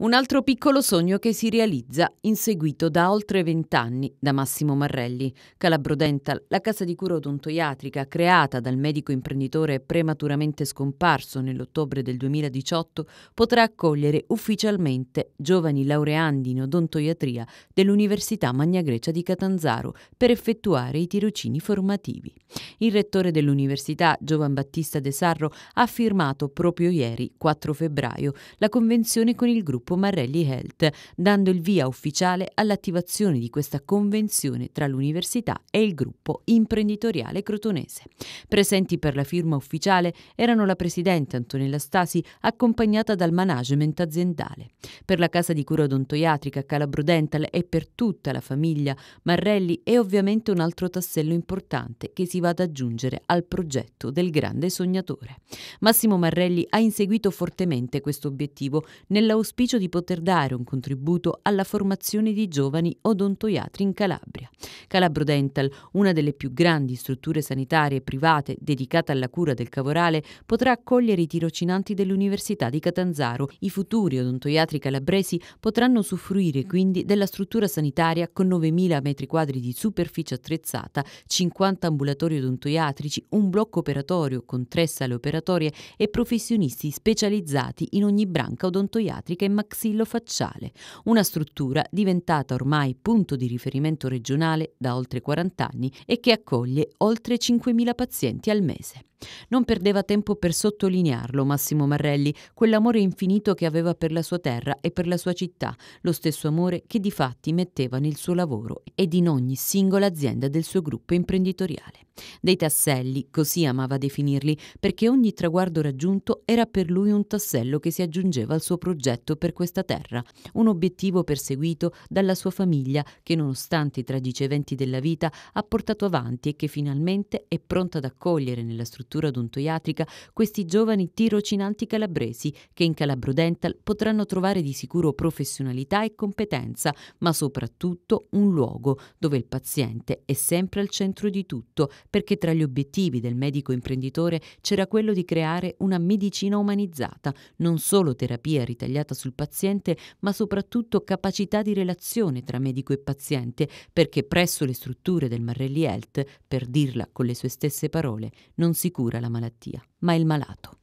Un altro piccolo sogno che si realizza, inseguito da oltre vent'anni da Massimo Marrelli. Calabro Dental, la casa di cura odontoiatrica creata dal medico imprenditore prematuramente scomparso nell'ottobre del 2018, potrà accogliere ufficialmente giovani laureandi in odontoiatria dell'Università Magna Grecia di Catanzaro per effettuare i tirocini formativi. Il rettore dell'università, Giovan Battista De Sarro, ha firmato proprio ieri, 4 febbraio, la convenzione con il gruppo gruppo Marrelli Health, dando il via ufficiale all'attivazione di questa convenzione tra l'università e il gruppo imprenditoriale crotonese. Presenti per la firma ufficiale erano la presidente Antonella Stasi accompagnata dal management aziendale. Per la casa di cura odontoiatrica Calabro Dental e per tutta la famiglia Marrelli è ovviamente un altro tassello importante che si va ad aggiungere al progetto del grande sognatore. Massimo Marrelli ha inseguito fortemente questo obiettivo nell'auspicio convinto di poter dare un contributo alla formazione di giovani odontoiatri in Calabria. Calabro Dental, una delle più grandi strutture sanitarie private dedicate alla cura del cavorale, potrà accogliere i tirocinanti dell'Università di Catanzaro. I futuri odontoiatri calabresi potranno usufruire quindi della struttura sanitaria con 9.000 m2 di superficie attrezzata, 50 ambulatori odontoiatrici, un blocco operatorio con tre sale operatorie e professionisti specializzati in ogni branca odontoiatrica e macchinista maxillofacciale, una struttura diventata ormai punto di riferimento regionale da oltre 40 anni e che accoglie oltre 5.000 pazienti al mese. Non perdeva tempo per sottolinearlo Massimo Marrelli, quell'amore infinito che aveva per la sua terra e per la sua città, lo stesso amore che di fatti metteva nel suo lavoro ed in ogni singola azienda del suo gruppo imprenditoriale. Dei tasselli, così amava definirli, perché ogni traguardo raggiunto era per lui un tassello che si aggiungeva al suo progetto per questa terra, un obiettivo perseguito dalla sua famiglia che nonostante i tragici eventi della vita ha portato avanti e che finalmente è pronta ad accogliere nella struttura struttura odontoiatrica questi giovani tirocinanti calabresi che in Calabro Dental potranno trovare di sicuro professionalità e competenza, ma soprattutto un luogo dove il paziente è sempre al centro di tutto, perché tra gli obiettivi del medico imprenditore c'era quello di creare una medicina umanizzata, non solo terapia ritagliata sul paziente, ma soprattutto capacità di relazione tra medico e paziente, perché presso le strutture del Marrelli Health, per dirla con le sue stesse parole, non si cura la malattia, ma il malato.